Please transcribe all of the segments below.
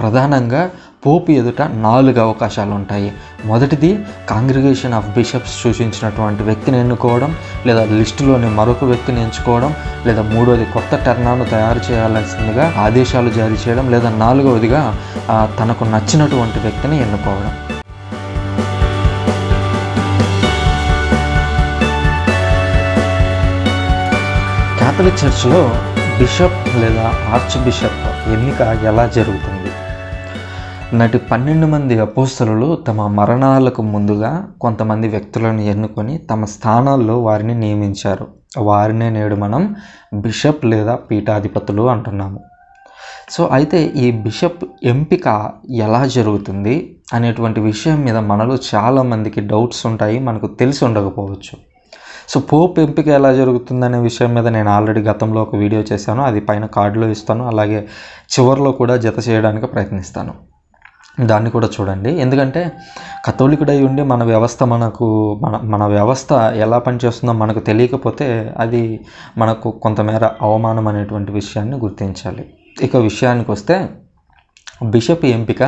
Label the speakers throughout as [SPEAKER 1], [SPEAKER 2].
[SPEAKER 1] ప్రధానంగా పోపు ఎదుట నాలుగు అవకాశాలు ఉంటాయి మొదటిది కాంగ్రిగేషన్ ఆఫ్ బిషప్స్ సూచించినటువంటి వ్యక్తిని ఎన్నుకోవడం లేదా లిస్టులోని మరొక వ్యక్తిని ఎంచుకోవడం లేదా మూడోది కొత్త టర్నాను తయారు చేయాల్సిందిగా ఆదేశాలు జారీ చేయడం లేదా నాలుగవదిగా తనకు నచ్చినటువంటి వ్యక్తిని ఎన్నుకోవడం క్యాథలిక్ చర్చ్లో బిషప్ లేదా ఆర్చ్ బిషప్ ఎన్నిక ఎలా జరుగుతుంది నటి పన్నెండు మంది అపోస్తలు తమ మరణాలకు ముందుగా కొంతమంది వ్యక్తులను ఎన్నుకొని తమ స్థానాల్లో వారిని నియమించారు వారినే నేడు మనం బిషప్ లేదా పీఠాధిపతులు అంటున్నాము సో అయితే ఈ బిషప్ ఎంపిక ఎలా జరుగుతుంది అనేటువంటి విషయం మీద మనలో చాలామందికి డౌట్స్ ఉంటాయి మనకు తెలిసి ఉండకపోవచ్చు సో పోప్ ఎంపిక ఎలా జరుగుతుందనే విషయం మీద నేను ఆల్రెడీ గతంలో ఒక వీడియో చేశాను అది పైన కార్డులో ఇస్తాను అలాగే చివరిలో కూడా జత చేయడానికి ప్రయత్నిస్తాను దాన్ని కూడా చూడండి ఎందుకంటే కథోలికుడై ఉండి మన వ్యవస్థ మనకు మన మన వ్యవస్థ ఎలా పనిచేస్తుందో మనకు తెలియకపోతే అది మనకు కొంతమేర అవమానం అనేటువంటి విషయాన్ని గుర్తించాలి ఇక విషయానికి వస్తే బిషప్ ఎంపిక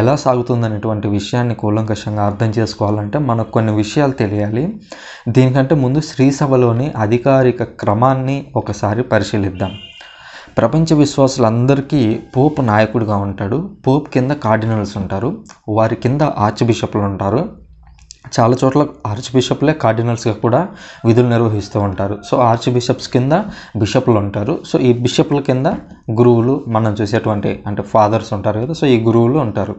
[SPEAKER 1] ఎలా సాగుతుందనేటువంటి విషయాన్ని కూలంకషంగా అర్థం చేసుకోవాలంటే మనకు కొన్ని విషయాలు తెలియాలి దీనికంటే ముందు శ్రీసభలోని అధికారిక క్రమాన్ని ఒకసారి పరిశీలిద్దాం ప్రపంచ విశ్వాసులందరికీ పోప్ నాయకుడిగా ఉంటాడు పోప్ కింద కార్డినల్స్ ఉంటారు వారి కింద ఆర్చ్ బిషప్లు ఉంటారు చాలా చోట్ల ఆర్చ్ బిషప్లే కార్డినల్స్గా కూడా విధులు నిర్వహిస్తూ ఉంటారు సో ఆర్చ్ బిషప్స్ కింద బిషప్లు ఉంటారు సో ఈ బిషప్ల కింద గురువులు మనం చూసేటువంటి అంటే ఫాదర్స్ ఉంటారు కదా సో ఈ గురువులు ఉంటారు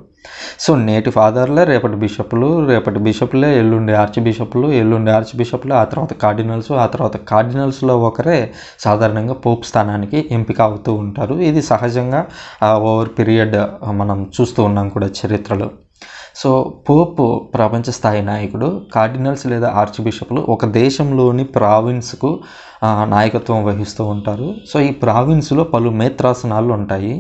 [SPEAKER 1] సో నేటి ఫాదర్లే రేపటి బిషప్లు రేపటి బిషప్లే ఎల్లుండి ఆర్చ్ బిషప్లు ఎల్లుండి ఆర్చ్ బిషప్లు ఆ తర్వాత కార్డినల్స్ ఆ తర్వాత కార్డినల్స్లో ఒకరే సాధారణంగా పోప్ స్థానానికి ఎంపిక అవుతూ ఉంటారు ఇది సహజంగా ఓవర్ పీరియడ్ మనం చూస్తూ ఉన్నాం కూడా చరిత్రలో సో పోపు ప్రపంచ స్థాయి నాయకుడు కార్డినల్స్ లేదా ఆర్చ్ బిషప్లు ఒక దేశంలోని ప్రావిన్స్కు నాయకత్వం వహిస్తూ ఉంటారు సో ఈ ప్రావిన్స్లో పలు మేత్రాసనాలు ఉంటాయి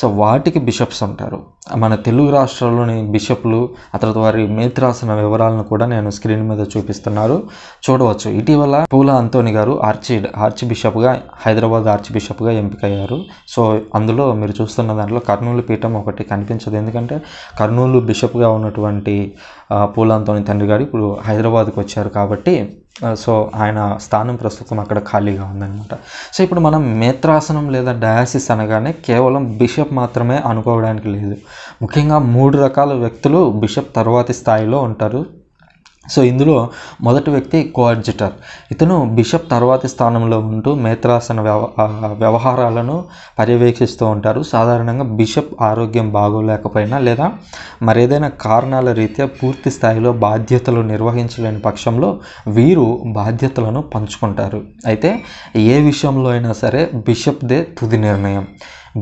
[SPEAKER 1] సో వాటికి బిషప్స్ ఉంటారు మన తెలుగు రాష్ట్రాల్లోని బిషప్లు ఆ తర్వాత వారి మేత్రాసన వివరాలను కూడా నేను స్క్రీన్ మీద చూపిస్తున్నారు చూడవచ్చు ఇటీవల పూల అంతోని గారు ఆర్చి ఆర్చ్ బిషప్గా హైదరాబాద్ ఆర్చ్ బిషప్గా ఎంపికయ్యారు సో అందులో మీరు చూస్తున్న దాంట్లో కర్నూలు పీఠం ఒకటి కనిపించదు ఎందుకంటే కర్నూలు బిషప్గా ఉన్నటువంటి పూల అంతోని తండ్రి గారు ఇప్పుడు హైదరాబాద్కి వచ్చారు కాబట్టి సో ఆయన స్థానం ప్రస్తుతం అక్కడ ఖాళీగా ఉందన్నమాట సో ఇప్పుడు మనం మేత్రాసనం లేదా డయాసిస్ అనగానే కేవలం బిషప్ మాత్రమే అనుకోవడానికి లేదు ముఖ్యంగా మూడు రకాల వ్యక్తులు బిషప్ తర్వాతి స్థాయిలో ఉంటారు సో ఇందులో మొదటి వ్యక్తి కోఆర్జిటర్ ఇతను బిషప్ తర్వాతి స్థానంలో ఉంటూ మేత్రాసన వ్యవహారాలను పర్యవేక్షిస్తూ ఉంటారు సాధారణంగా బిషప్ ఆరోగ్యం బాగోలేకపోయినా లేదా మరేదైనా కారణాల రీత్యా పూర్తి స్థాయిలో బాధ్యతలు నిర్వహించలేని పక్షంలో వీరు బాధ్యతలను పంచుకుంటారు అయితే ఏ విషయంలో అయినా సరే బిషప్దే తుది నిర్ణయం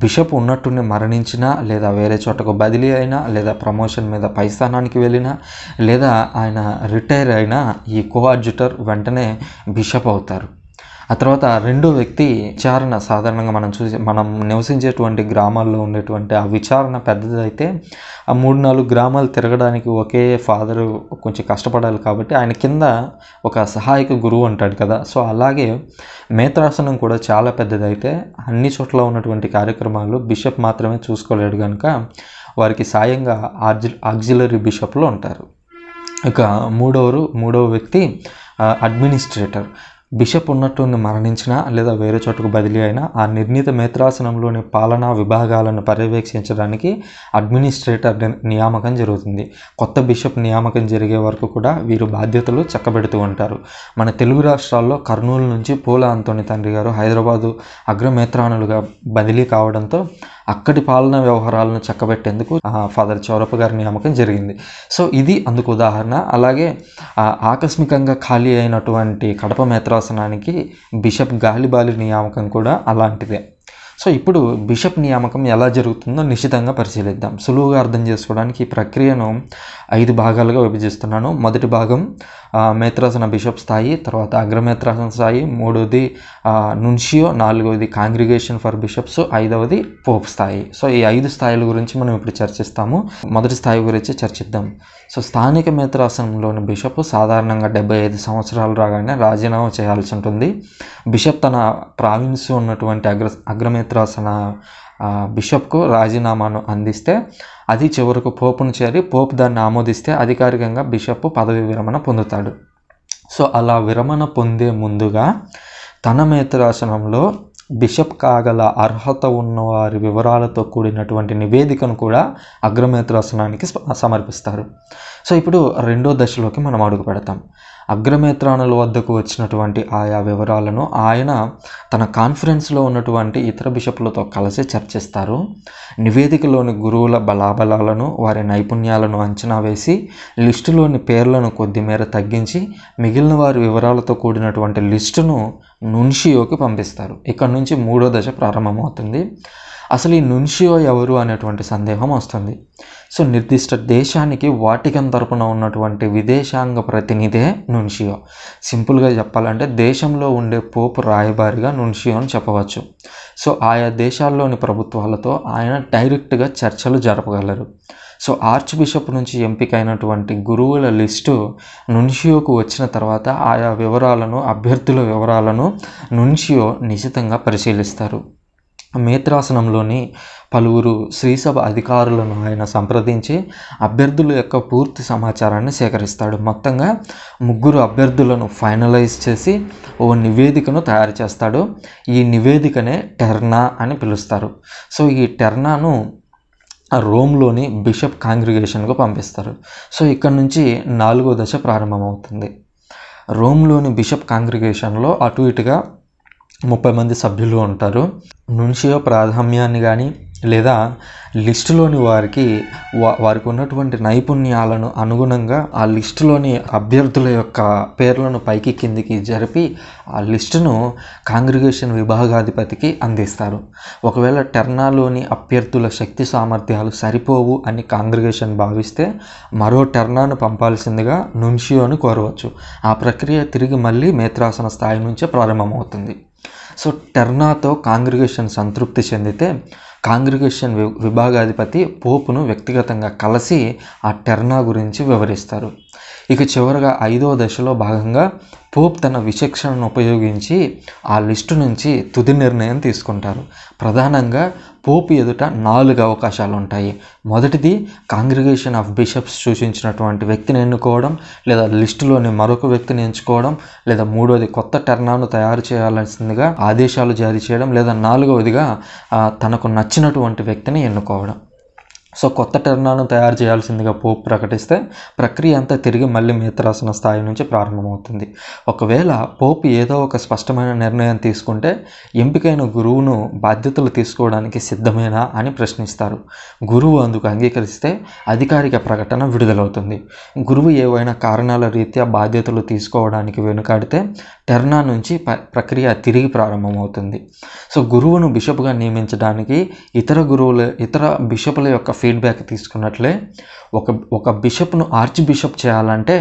[SPEAKER 1] బిషప్ ఉన్నట్టునే మరణించినా లేదా వేరే చోటకు బదిలీ అయినా లేదా ప్రమోషన్ మీద పై స్థానానికి వెళ్ళినా లేదా ఆయన రిటైర్ అయినా ఈ కోఆర్జిటర్ వెంటనే బిషప్ అవుతారు ఆ తర్వాత రెండో వ్యక్తి విచారణ సాధారణంగా మనం చూసి మనం నివసించేటువంటి గ్రామాల్లో ఉండేటువంటి ఆ విచారణ పెద్దదైతే ఆ మూడు నాలుగు గ్రామాలు తిరగడానికి ఒకే ఫాదర్ కొంచెం కష్టపడాలి కాబట్టి ఆయన కింద ఒక సహాయక గురువు ఉంటాడు కదా సో అలాగే మేత్రాసనం కూడా చాలా పెద్దదైతే అన్ని చోట్ల ఉన్నటువంటి కార్యక్రమాలు బిషప్ మాత్రమే చూసుకోలేడు కనుక వారికి సాయంగా ఆర్జి ఆక్జిలరీ బిషప్లో ఉంటారు ఇక మూడవరు మూడవ వ్యక్తి అడ్మినిస్ట్రేటర్ బిషప్ ఉన్నట్టుని మరణించినా లేదా వేరే చోటుకు బదిలీ అయినా ఆ నిర్ణీత మేత్రాసనంలోని పాలనా విభాగాలను పర్యవేక్షించడానికి అడ్మినిస్ట్రేటర్ నియామకం జరుగుతుంది కొత్త బిషప్ నియామకం జరిగే వరకు కూడా వీరు బాధ్యతలు చక్కబెడుతూ ఉంటారు మన తెలుగు రాష్ట్రాల్లో కర్నూలు నుంచి పూల అంతోని తండ్రి గారు హైదరాబాదు అగ్రమేత్రానులుగా బదిలీ కావడంతో అక్కడి పాలన వ్యవహారాలను చక్కబెట్టేందుకు ఫాదర్ చౌరప్ప గారి నియామకం జరిగింది సో ఇది అందుకు ఉదాహరణ అలాగే ఆకస్మికంగా ఖాళీ అయినటువంటి కడప మేత్రాసనానికి బిషప్ గాలిబాలి నియామకం కూడా అలాంటిదే సో ఇప్పుడు బిషప్ నియామకం ఎలా జరుగుతుందో నిశ్చితంగా పరిశీలిద్దాం సులువుగా అర్థం చేసుకోవడానికి ఈ ప్రక్రియను ఐదు భాగాలుగా విభజిస్తున్నాను మొదటి భాగం మేత్రాసన బిషప్ స్థాయి తర్వాత అగ్రమేత్రాసన స్థాయి మూడవది నున్షియో నాలుగవది కాంగ్రిగేషన్ ఫర్ బిషప్స్ ఐదవది పోప్ స్థాయి సో ఈ ఐదు స్థాయిల గురించి మనం ఇప్పుడు చర్చిస్తాము మొదటి స్థాయి గురించి చర్చిద్దాం సో స్థానిక మేత్రాసనంలోని బిషప్ సాధారణంగా డెబ్బై ఐదు సంవత్సరాలు రాగానే రాజీనామా చేయాల్సి ఉంటుంది బిషప్ తన ప్రావిన్స్ ఉన్నటువంటి అగ్ర అగ్రమేత్ర లేఖ రాసిన బిషప్కు రాజీనామాను అందిస్తే అది చివరకు పోపును చేరి పోపు దాన్ని ఆమోదిస్తే అధికారికంగా బిషప్ పదవి విరమణ పొందుతాడు సో అలా విరమణ పొందే ముందుగా తన మేత్రాసనంలో బిషప్ కాగల అర్హత ఉన్నవారి వివరాలతో కూడినటువంటి నివేదికను కూడా అగ్రమేత్రాసనానికి సమర్పిస్తారు సో ఇప్పుడు రెండో దశలోకి మనం అడుగు పెడతాం అగ్రమేత్రానుల వద్దకు వచ్చినటువంటి ఆయా వివరాలను ఆయన తన కాన్ఫరెన్స్లో ఉన్నటువంటి ఇతర బిషపులతో కలిసి చర్చిస్తారు నివేదికలోని గురువుల బలాబలాలను వారి నైపుణ్యాలను అంచనా వేసి లిస్టులోని పేర్లను కొద్దిమేర తగ్గించి మిగిలిన వారి వివరాలతో కూడినటువంటి లిస్టును నున్షియోకి పంపిస్తారు ఇక్కడ నుంచి మూడో దశ ప్రారంభమవుతుంది అసలు ఈ నున్షియో ఎవరు అనేటువంటి సందేహం వస్తుంది సో నిర్దిష్ట దేశానికి వాటికన్ తరపున ఉన్నటువంటి విదేశాంగ ప్రతినిధే నున్షియో సింపుల్గా చెప్పాలంటే దేశంలో ఉండే పోపు రాయబారిగా నున్షియో అని చెప్పవచ్చు సో ఆయా దేశాల్లోని ప్రభుత్వాలతో ఆయన డైరెక్ట్గా చర్చలు జరపగలరు సో ఆర్చ్ బిషప్ నుంచి ఎంపికైనటువంటి గురువుల లిస్టు నున్షియోకు వచ్చిన తర్వాత ఆయా వివరాలను అభ్యర్థుల వివరాలను నున్షియో నిశితంగా పరిశీలిస్తారు మేత్రాసనంలోని పలువురు శ్రీసభ అధికారులను ఆయన సంప్రదించి అభ్యర్థుల యొక్క పూర్తి సమాచారాన్ని సేకరిస్తాడు మొత్తంగా ముగ్గురు అభ్యర్థులను ఫైనలైజ్ చేసి ఓ నివేదికను తయారు చేస్తాడు ఈ నివేదికనే టెర్నా అని పిలుస్తారు సో ఈ టెర్నాను రోమ్లోని బిషప్ కాంగ్రిగేషన్కు పంపిస్తారు సో ఇక్కడ నుంచి నాలుగో దశ ప్రారంభమవుతుంది రోమ్లోని బిషప్ కాంగ్రిగేషన్లో అటు ఇటుగా ముప్పై మంది సభ్యులు ఉంటారు నుంచియో ప్రాధాన్యాన్ని కానీ లేదా లిస్టులోని వారికి వా వారికి ఉన్నటువంటి నైపుణ్యాలను అనుగుణంగా ఆ లిస్టులోని అభ్యర్థుల యొక్క పేర్లను పైకి కిందికి జరిపి ఆ లిస్టును కాంగ్రిగేషన్ విభాగాధిపతికి అందిస్తారు ఒకవేళ టెర్నాలోని అభ్యర్థుల శక్తి సామర్థ్యాలు సరిపోవు అని కాంగ్రిగేషన్ భావిస్తే మరో టెర్నాను పంపాల్సిందిగా నుంచియోను కోరవచ్చు ఆ ప్రక్రియ తిరిగి మళ్ళీ మేత్రాసన స్థాయి నుంచే ప్రారంభమవుతుంది సో టెర్నాతో కాంగ్రిగేషన్ సంతృప్తి చెందితే కాంగ్రిగేషన్ విభాగాధిపతి పోపును వ్యక్తిగతంగా కలిసి ఆ టెర్నా గురించి వివరిస్తారు ఇక చివరగా ఐదవ దశలో భాగంగా పోప్ తన విచక్షణను ఉపయోగించి ఆ లిస్టు నుంచి తుది నిర్ణయం తీసుకుంటారు ప్రధానంగా పోప్ ఎదుట నాలుగు అవకాశాలు ఉంటాయి మొదటిది కాంగ్రిగేషన్ ఆఫ్ బిషప్స్ సూచించినటువంటి వ్యక్తిని ఎన్నుకోవడం లేదా లిస్టులోని మరొక వ్యక్తిని ఎంచుకోవడం లేదా మూడవది కొత్త టర్నాను తయారు చేయాల్సిందిగా ఆదేశాలు జారీ చేయడం లేదా నాలుగవదిగా తనకు నచ్చినటువంటి వ్యక్తిని ఎన్నుకోవడం సో కొత్త టర్నాను తయారు చేయాల్సిందిగా పోప్ ప్రకటిస్తే ప్రక్రియ అంతా తిరిగి మళ్ళీ మిత్రాసన స్థాయి నుంచి ప్రారంభమవుతుంది ఒకవేళ పోప్ ఏదో ఒక స్పష్టమైన నిర్ణయం తీసుకుంటే ఎంపికైన గురువును బాధ్యతలు తీసుకోవడానికి సిద్ధమేనా అని ప్రశ్నిస్తారు గురువు అందుకు అంగీకరిస్తే అధికారిక ప్రకటన విడుదలవుతుంది గురువు ఏవైనా కారణాల రీత్యా బాధ్యతలు తీసుకోవడానికి వెనుకాడితే టెర్నా నుంచి ప్రక్రియ తిరిగి ప్రారంభమవుతుంది సో గురువును బిషప్గా నియమించడానికి ఇతర గురువుల ఇతర బిషపుల యొక్క ఫీడ్బ్యాక్ తీసుకున్నట్లే ఒక ఒక బిషప్ను ఆర్చ్ బిషప్ చేయాలంటే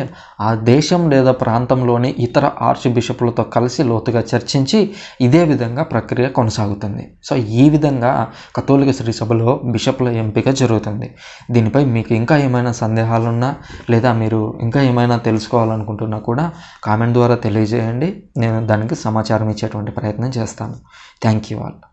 [SPEAKER 1] ఆ దేశం లేదా ప్రాంతంలోని ఇతర ఆర్చ్ బిషప్లతో కలిసి లోతుగా చర్చించి ఇదే విధంగా ప్రక్రియ కొనసాగుతుంది సో ఈ విధంగా కథోలిక శ్రీసభలో బిషప్ల ఎంపిక జరుగుతుంది దీనిపై మీకు ఇంకా ఏమైనా సందేహాలున్నా లేదా మీరు ఇంకా ఏమైనా తెలుసుకోవాలనుకుంటున్నా కూడా కామెంట్ ద్వారా తెలియజేయండి నేను దానికి సమాచారం ఇచ్చేటువంటి ప్రయత్నం చేస్తాను థ్యాంక్ యూ వాళ్ళు